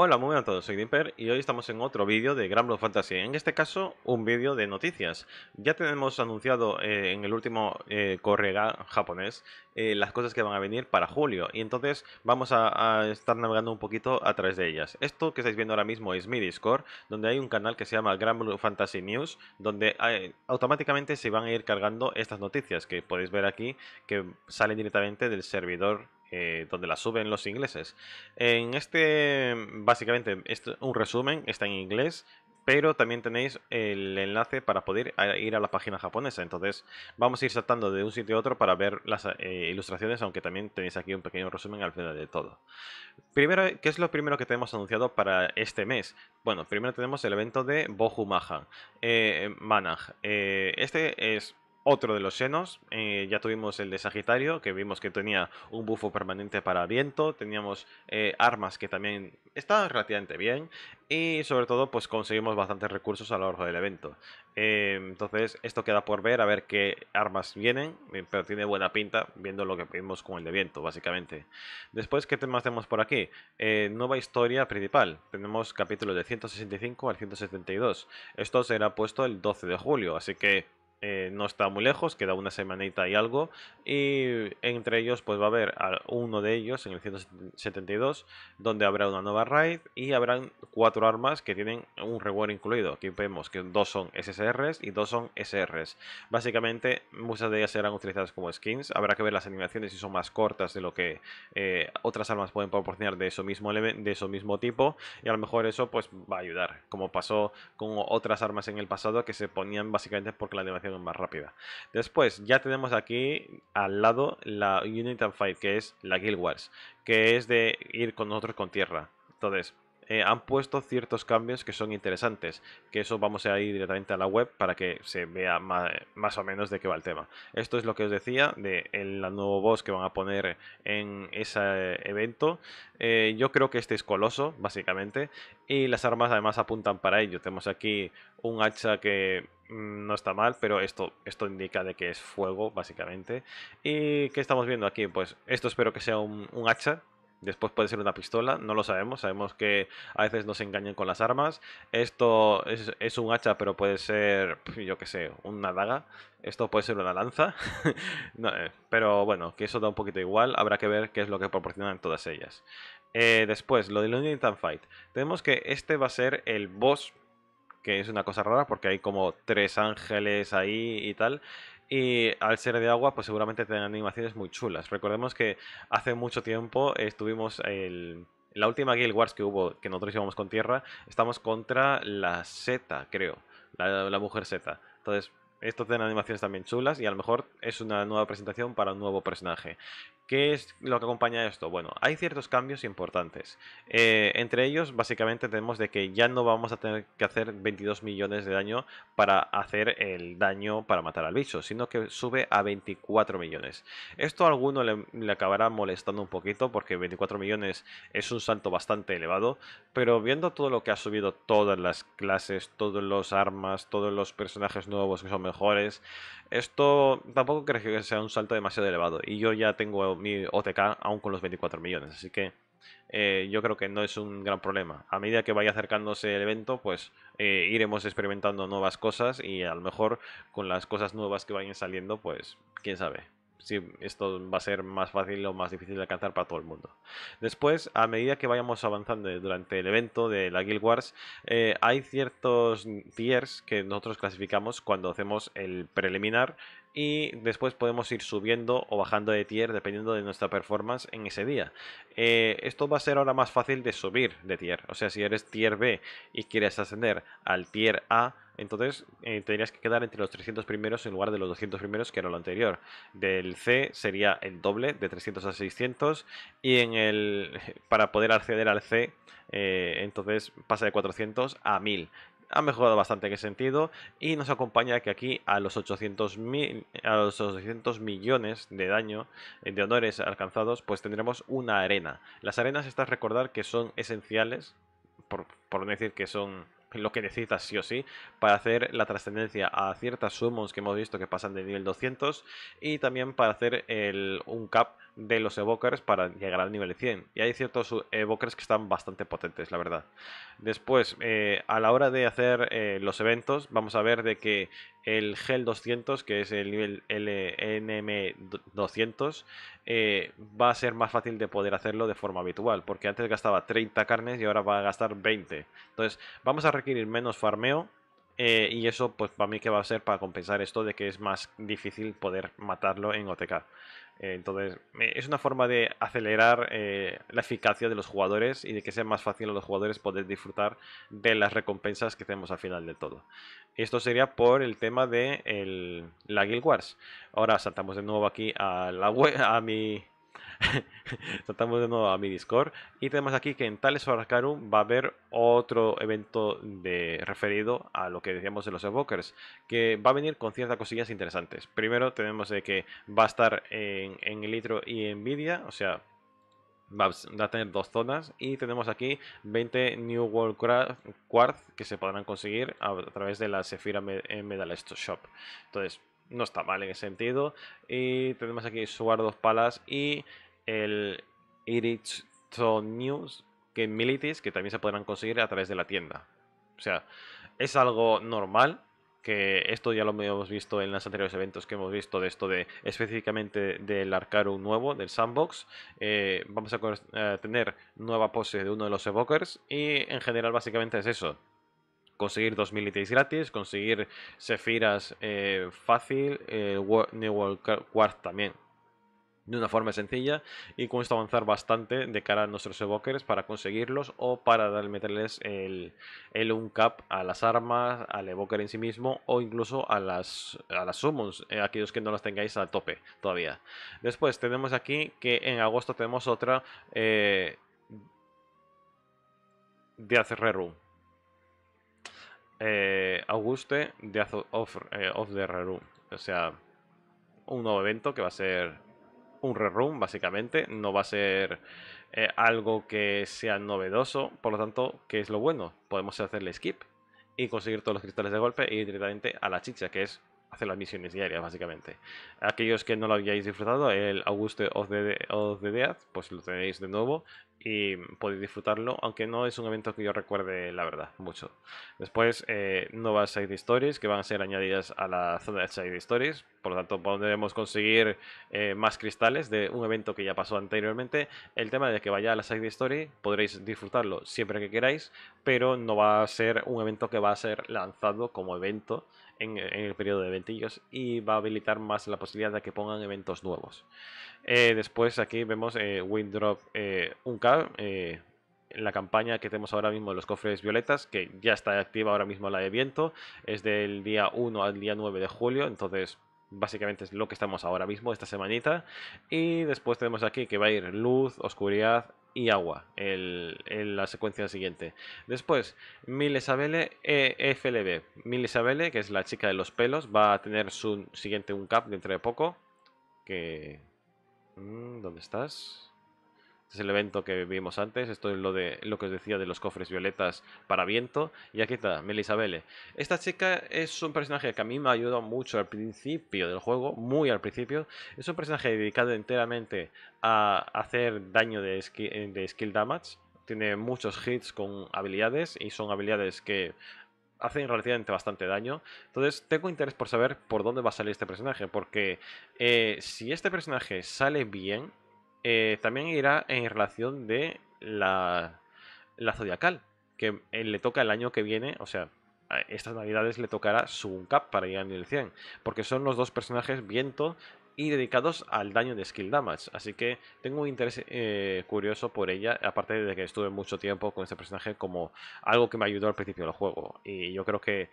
Hola, muy buenas a todos, soy Dimper y hoy estamos en otro vídeo de Gran Fantasy, en este caso un vídeo de noticias. Ya tenemos anunciado eh, en el último eh, correo japonés eh, las cosas que van a venir para julio y entonces vamos a, estar navegando un poquito a través de ellas. Esto que estáis viendo ahora mismo es mi Discord, donde hay un canal que se llama Gran Fantasy News, donde automáticamente se van a ir cargando estas noticias que podéis ver aquí que salen directamente del servidor eh, donde la suben los ingleses. En este, mm, básicamente, es un resumen, está en inglés, pero también tenéis el enlace para poder ir a la página japonesa. Entonces vamos a ir saltando de un sitio a otro para ver las eh, ilustraciones, aunque también tenéis aquí un pequeño resumen al final de todo. Primero, ¿qué es lo primero que tenemos anunciado para este mes? Bueno, primero tenemos el evento de Bohu Mahan, eh, Manaj. este es otro de los senos. Eh, ya tuvimos el de Sagitario, que vimos que tenía un bufo permanente para viento. Teníamos eh, armas que también estaban relativamente bien. Y sobre todo, pues conseguimos bastantes recursos a lo largo del evento. Eh, entonces, esto queda por ver, a ver qué armas vienen. Pero tiene buena pinta, viendo lo que vimos con el de viento, básicamente. Después, ¿qué temas tenemos por aquí? nueva historia principal. Tenemos capítulos de 165 al 172. Esto será puesto el 12 de julio, así que eh, no está muy lejos, queda una semanita y algo. Y entre ellos, pues va a haber uno de ellos en el 172, donde habrá una nueva raid y habrán cuatro armas que tienen un reward incluido. Aquí vemos que dos son SSRs y dos son SRs. Básicamente, muchas de ellas serán utilizadas como skins. Habrá que ver las animaciones si son más cortas de lo que eh, otras armas pueden proporcionar de eso mismo de eso mismo tipo. Y a lo mejor eso pues va a ayudar, como pasó con otras armas en el pasado que se ponían básicamente porque la animación más rápida. Después ya tenemos aquí al lado la Unit and Fight, que es la Guild Wars, que es de ir con nosotros con tierra. Entonces, eh, han puesto ciertos cambios que son interesantes, que eso vamos a ir directamente a la web para que se vea más, o menos de qué va el tema. Esto es lo que os decía de la nuevo boss que van a poner en ese evento. Eh, yo creo que este es coloso, básicamente, y las armas además apuntan para ello. Tenemos aquí un hacha que Mm, no está mal, pero esto, esto indica de que es fuego, básicamente. ¿Y qué estamos viendo aquí? Pues esto espero que sea un, hacha, Después puede ser una pistola, no lo sabemos. Sabemos que a veces nos engañan con las armas. Esto es, un hacha, pero puede ser, yo qué sé, una daga. Esto puede ser una lanza. Eh, pero bueno, que eso da un poquito igual. Habrá que ver qué es lo que proporcionan todas ellas. Eh, después, lo de Lunitan Fight. Tenemos que este va a ser el boss que es una cosa rara porque hay como tres ángeles ahí y tal. Y al ser de agua, pues seguramente tienen animaciones muy chulas. Recordemos que hace mucho tiempo estuvimos en la última Guild Wars que hubo, que nosotros íbamos con tierra, estamos contra la Z, creo. La, la mujer Z. Entonces, esto tiene animaciones también chulas y a lo mejor es una nueva presentación para un nuevo personaje. ¿Qué es lo que acompaña esto? Bueno, hay ciertos cambios importantes. Eh, entre ellos, básicamente, tenemos de que ya no vamos a tener que hacer 22 millones de daño para hacer el daño para matar al bicho, sino que sube a 24 millones. Esto a alguno le, le acabará molestando un poquito, porque 24 millones es un salto bastante elevado, pero viendo todo lo que ha subido todas las clases, todos los armas, todos los personajes nuevos que son mejores, esto tampoco creo que sea un salto demasiado elevado. Y yo ya tengo mi OTK aún con los 24 millones. Así que eh, yo creo que no es un gran problema. A medida que vaya acercándose el evento, pues eh, iremos experimentando nuevas cosas y a lo mejor con las cosas nuevas que vayan saliendo, pues quién sabe si esto va a ser más fácil o más difícil de alcanzar para todo el mundo. Después, a medida que vayamos avanzando durante el evento de la Guild Wars, eh, hay ciertos tiers que nosotros clasificamos cuando hacemos el preliminar y después podemos ir subiendo o bajando de tier dependiendo de nuestra performance en ese día. Eh, esto va a ser ahora más fácil de subir de tier, o sea, si eres tier B y quieres ascender al tier A, entonces eh, tendrías que quedar entre los 300 primeros en lugar de los 200 primeros que era lo anterior. Del C sería el doble, de 300 a 600, y en el para poder acceder al C, eh, entonces pasa de 400 a 1000 ha mejorado bastante en ese sentido y nos acompaña que aquí a los 800, a los 800 millones de daño eh, de honores alcanzados pues tendremos una arena. Las arenas estas recordar que son esenciales, por, no decir que son lo que necesitas sí o sí para hacer la trascendencia a ciertas summons que hemos visto que pasan de nivel 200 y también para hacer el, un cap de los evokers para llegar al nivel 100. Y hay ciertos eh, evokers que están bastante potentes, la verdad. Después, eh, a la hora de hacer eh, los eventos, vamos a ver de que el Gel 200, que es el nivel LNM200, va a ser más fácil de poder hacerlo de forma habitual, porque antes gastaba 30 carnes y ahora va a gastar 20. Entonces, vamos a requerir menos farmeo y eso, pues para mí que va a ser para compensar esto de que es más difícil poder matarlo en OTK. Entonces, es una forma de acelerar eh, la eficacia de los jugadores y de que sea más fácil a los jugadores poder disfrutar de las recompensas que tenemos al final de todo. Esto sería por el tema de el, la Guild Wars. Ahora saltamos de nuevo aquí a, la a mi Tratamos de nuevo a mi Discord. Y tenemos aquí que en Tales of Arcanum va a haber otro evento de, referido a lo que decíamos de los Evokers, que va a venir con ciertas cosillas interesantes. Primero tenemos de que va a estar en, en Elitro y Nvidia, o sea, va a tener dos zonas y tenemos aquí 20 New World Quartz que se podrán conseguir a, través de la Sephira Medal Shop. Entonces, no está mal en ese sentido. Y tenemos aquí Sword of palas y el Iritso News Game Milities, que también se podrán conseguir a través de la tienda. O sea, es algo normal, que esto ya lo hemos visto en los anteriores eventos que hemos visto de esto de específicamente del arcaro nuevo, del Sandbox. Eh, vamos a eh, tener nueva pose de uno de los evokers y en general básicamente es eso conseguir 2000 ETs gratis, conseguir Sefiras eh, fácil, New World Quartz también de una forma sencilla y esto avanzar bastante de cara a nuestros evokers para conseguirlos o para meterles el, el uncap a las armas, al evoker en sí mismo o incluso a las, a las summons, eh, aquellos que no las tengáis al tope todavía. Después tenemos aquí que en agosto tenemos otra eh, de hacer eh, Auguste de of, eh, of the Rerun, O sea, un nuevo evento que va a ser un rerun básicamente. No va a ser eh, algo que sea novedoso. Por lo tanto, ¿qué es lo bueno? Podemos hacerle skip y conseguir todos los cristales de golpe y directamente a la chicha, que es hacer las misiones diarias, básicamente. Aquellos que no lo habíais disfrutado, el Auguste of the, of the Dead, pues lo tenéis de nuevo y podéis disfrutarlo, aunque no es un evento que yo recuerde, la verdad, mucho. Después, eh, nuevas side stories que van a ser añadidas a la zona de side stories, por lo tanto podremos conseguir eh, más cristales de un evento que ya pasó anteriormente. El tema de que vaya a la side story podréis disfrutarlo siempre que queráis, pero no va a ser un evento que va a ser lanzado como evento en, el periodo de eventillos y va a habilitar más la posibilidad de que pongan eventos nuevos. Eh, después aquí vemos eh, Windrop 1K, eh, en eh, la campaña que tenemos ahora mismo los cofres violetas, que ya está activa ahora mismo la de viento, es del día 1 al día 9 de julio, entonces básicamente es lo que estamos ahora mismo, esta semanita. Y después tenemos aquí que va a ir luz, oscuridad, y agua, en la secuencia siguiente. Después, Milisabele EFLB. isabelle que es la chica de los pelos, va a tener su siguiente cap dentro de poco. Que... Mm, ¿Dónde estás? es el evento que vimos antes. Esto es lo, de, lo que os decía de los cofres violetas para viento. Y aquí está, Melisabelle. Esta chica es un personaje que a mí me ha ayudado mucho al principio del juego, muy al principio. Es un personaje dedicado enteramente a hacer daño de skill, de skill damage. Tiene muchos hits con habilidades y son habilidades que hacen relativamente bastante daño. Entonces tengo interés por saber por dónde va a salir este personaje, porque eh, si este personaje sale bien, eh, también irá en relación de la, la zodiacal, que eh, le toca el año que viene, o sea, estas navidades le tocará su un cap para ir al nivel 100, porque son los dos personajes viento y dedicados al daño de skill damage. Así que tengo un interés eh, curioso por ella, aparte de que estuve mucho tiempo con este personaje como algo que me ayudó al principio del juego. Y yo creo que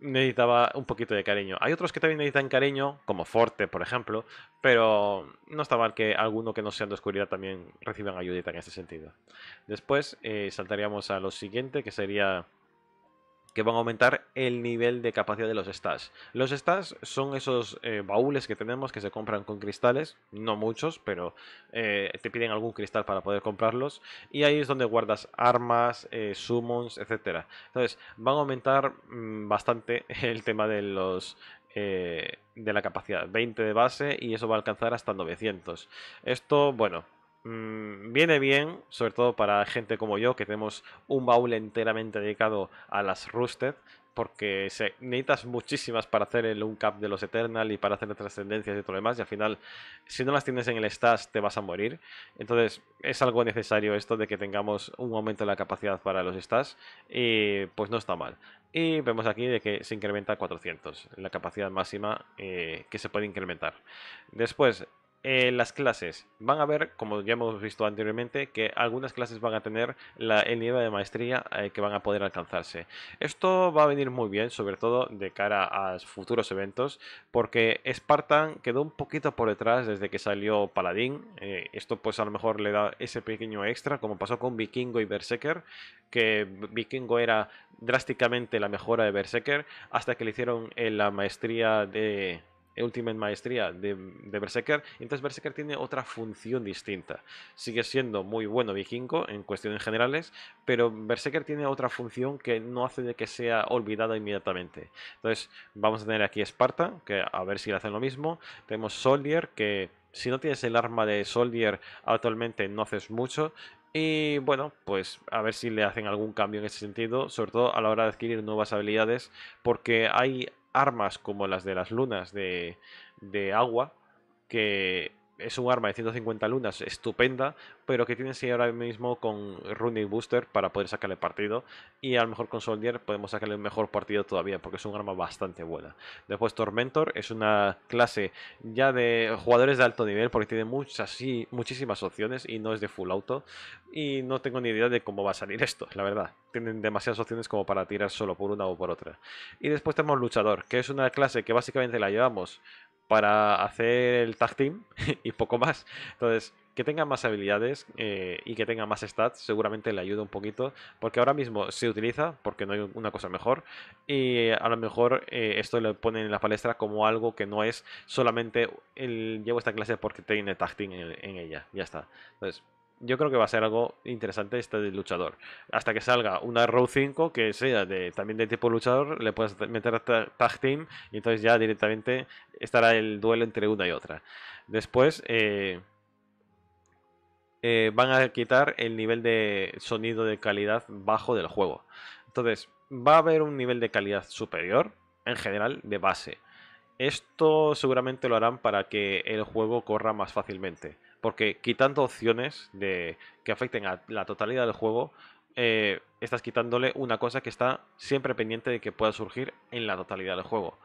necesitaba un poquito de cariño. Hay otros que también necesitan cariño, como Forte, por ejemplo, pero no está mal que alguno que no sea de oscuridad también reciban ayudita en este sentido. Después eh, saltaríamos a lo siguiente, que sería que van a aumentar el nivel de capacidad de los Stash. Los Stash son esos eh, baúles que tenemos que se compran con cristales, no muchos, pero eh, te piden algún cristal para poder comprarlos. Y ahí es donde guardas armas, eh, summons, etc. Entonces, van a aumentar mm, bastante el tema de los de la capacidad, 20 de base y eso va a alcanzar hasta 900. Esto, bueno, Mm, viene bien, sobre todo para gente como yo, que tenemos un baúl enteramente dedicado a las Rusted, porque se, necesitas muchísimas para hacer el cap de los Eternal y para hacer trascendencias y todo lo demás, y al final, si no las tienes en el stash, te vas a morir. Entonces, es algo necesario esto de que tengamos un aumento de la capacidad para los stash, y pues no está mal. Y vemos aquí de que se incrementa a 400, la capacidad máxima eh, que se puede incrementar. Después, eh, las clases. Van a ver, como ya hemos visto anteriormente, que algunas clases van a tener la, el nivel de maestría eh, que van a poder alcanzarse. Esto va a venir muy bien, sobre todo de cara a futuros eventos, porque Spartan quedó un poquito por detrás desde que salió Paladín. Eh, esto pues a lo mejor le da ese pequeño extra, como pasó con Vikingo y Berserker, que Vikingo era drásticamente la mejora de Berserker, hasta que le hicieron la maestría de Ultimate Maestría de, Berserker. Entonces Berserker tiene otra función distinta. Sigue siendo muy bueno vikingo en cuestiones generales, pero Berserker tiene otra función que no hace de que sea olvidado inmediatamente. Entonces vamos a tener aquí Sparta que a ver si le hacen lo mismo. Tenemos Soldier, que si no tienes el arma de Soldier actualmente no haces mucho. Y bueno, pues a ver si le hacen algún cambio en ese sentido, sobre todo a la hora de adquirir nuevas habilidades, porque hay armas como las de las lunas de, agua que es un arma de 150 lunas estupenda, pero que tienes que ahora mismo con Running Booster para poder sacarle partido. Y a lo mejor con Soldier podemos sacarle un mejor partido todavía, porque es un arma bastante buena. Después Tormentor es una clase ya de jugadores de alto nivel, porque tiene muchas, y muchísimas opciones y no es de full auto. Y no tengo ni idea de cómo va a salir esto, la verdad. Tienen demasiadas opciones como para tirar solo por una o por otra. Y después tenemos Luchador, que es una clase que básicamente la llevamos para hacer el tag team y poco más. Entonces, que tenga más habilidades eh, y que tenga más stats seguramente le ayuda un poquito porque ahora mismo se utiliza porque no hay una cosa mejor y a lo mejor eh, esto lo ponen en la palestra como algo que no es solamente el llevo esta clase porque tiene tag en, en ella ya está entonces yo creo que va a ser algo interesante este del luchador. Hasta que salga una Row 5 que sea también de tipo luchador, le puedes meter a tag team y entonces ya directamente estará el duelo entre una y otra. Después eh, eh, van a quitar el nivel de sonido de calidad bajo del juego. Entonces va a haber un nivel de calidad superior en general de base. Esto seguramente lo harán para que el juego corra más fácilmente. Porque quitando opciones de, que afecten a la totalidad del juego, eh, estás quitándole una cosa que está siempre pendiente de que pueda surgir en la totalidad del juego.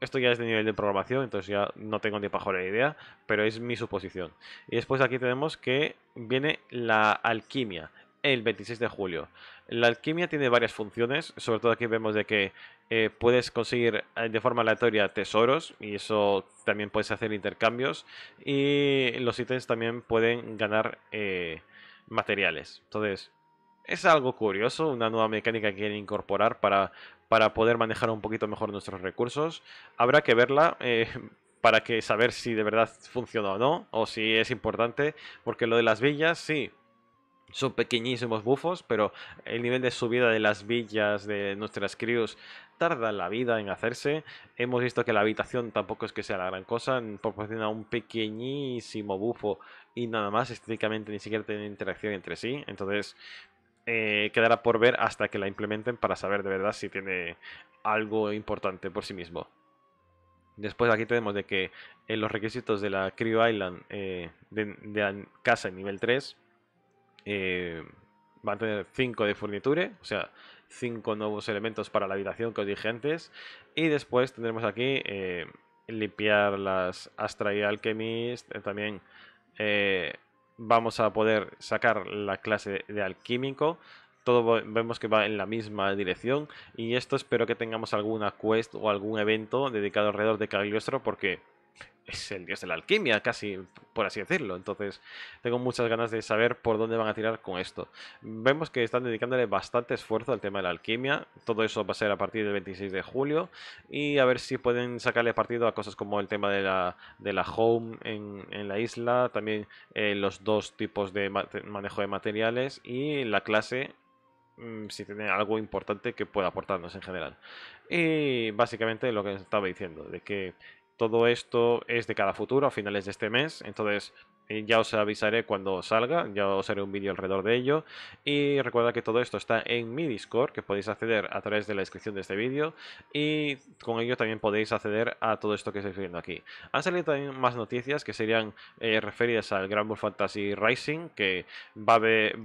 Esto ya es de nivel de programación, entonces ya no tengo ni para la idea, pero es mi suposición. Y después aquí tenemos que viene la alquimia, el 26 de julio. La alquimia tiene varias funciones, sobre todo aquí vemos de que eh, puedes conseguir eh, de forma aleatoria tesoros y eso también puedes hacer intercambios y los ítems también pueden ganar eh, materiales. Entonces, es algo curioso, una nueva mecánica que quieren incorporar para, para poder manejar un poquito mejor nuestros recursos. Habrá que verla. para que saber si de verdad funciona o no, o si es importante, porque lo de las villas, sí, son pequeñísimos bufos, pero el nivel de subida de las villas de nuestras crios tarda la vida en hacerse. Hemos visto que la habitación tampoco es que sea la gran cosa, proporciona un pequeñísimo bufo y nada más, estéticamente ni siquiera tiene interacción entre sí, entonces eh, quedará por ver hasta que la implementen para saber de verdad si tiene algo importante por sí mismo. Después aquí tenemos de que en eh, los requisitos de la Crew Island eh, de, casa en nivel 3 eh, va van a tener 5 de furniture, o sea, 5 nuevos elementos para la habitación que os dije antes. Y después tendremos aquí eh, limpiar las Astra y Alchemist. Eh, también vamos a poder sacar la clase de alquímico todo vemos que va en la misma dirección y esto espero que tengamos alguna quest o algún evento dedicado alrededor de Cagliostro porque es el dios de la alquimia, casi, por así decirlo. Entonces, tengo muchas ganas de saber por dónde van a tirar con esto. Vemos que están dedicándole bastante esfuerzo al tema de la alquimia. Todo eso va a ser a partir del 26 de julio. Y a ver si pueden sacarle partido a cosas como el tema de la, de la home en, la isla. También eh, los dos tipos de manejo de materiales y la clase mm, si tiene algo importante que pueda aportarnos en general. Y básicamente lo que estaba diciendo, de que todo esto es de cada futuro, a finales de este mes. Entonces, ya os avisaré cuando salga, ya os haré un vídeo alrededor de ello. Y recuerda que todo esto está en mi Discord, que podéis acceder a través de la descripción de este vídeo. Y con ello también podéis acceder a todo esto que estoy viendo aquí. Han salido también más noticias que serían eh, referidas al Grand Bull Fantasy Rising, que va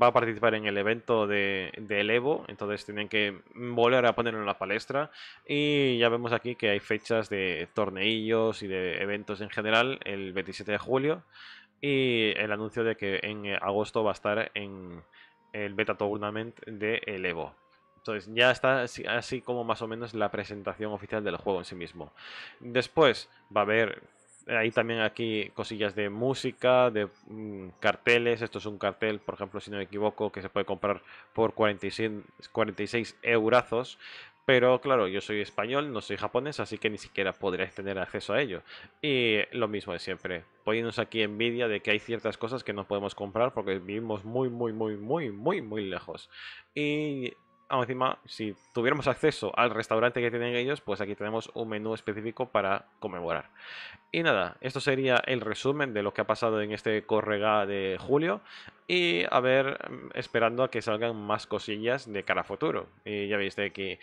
a, participar en el evento de, Evo. Entonces tienen que volver a ponerlo en la palestra. Y ya vemos aquí que hay fechas de torneillos y de eventos en general el 27 de julio y el anuncio de que en eh, agosto va a estar en el Beta Tournament de Evo. Entonces ya está así, como más o menos la presentación oficial del juego en sí mismo. Después va a haber ahí también aquí cosillas de música, de mm, carteles. Esto es un cartel, por ejemplo, si no me equivoco, que se puede comprar por 46, 46 eurazos. Pero claro, yo soy español, no soy japonés, así que ni siquiera podréis tener acceso a ello. Y lo mismo de siempre, poniéndonos aquí envidia de que hay ciertas cosas que no podemos comprar porque vivimos muy, muy, muy, muy, muy, muy lejos. Y aún encima, si tuviéramos acceso al restaurante que tienen ellos, pues aquí tenemos un menú específico para conmemorar. Y nada, esto sería el resumen de lo que ha pasado en este correga de julio. Y a ver, mm, esperando a que salgan más cosillas de cara a futuro. Y ya viste que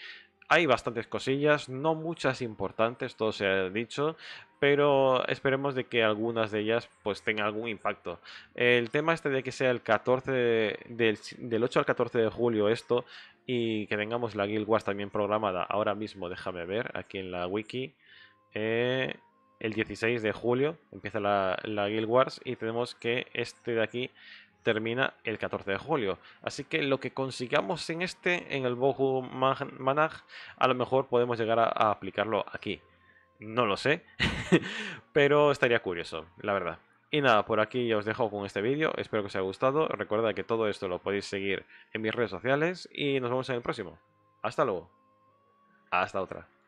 hay bastantes cosillas, no muchas importantes, todo se ha dicho, pero esperemos de que algunas de ellas pues tengan algún impacto. El tema este de que sea el 14 del, 8 al 14 de julio esto y que tengamos la Guild Wars también programada ahora mismo, déjame ver, aquí en la wiki. Eh, el 16 de julio empieza la Guild Wars y tenemos que este de aquí termina el 14 de julio. Así que lo que consigamos en este, en el Bohu Manag a lo mejor podemos llegar a, a aplicarlo aquí. No lo sé, pero estaría curioso, la verdad. Y nada, por aquí ya os dejo con este vídeo, espero que os haya gustado, recuerda que todo esto lo podéis seguir en mis redes sociales y nos vemos en el próximo. Hasta luego. Hasta otra.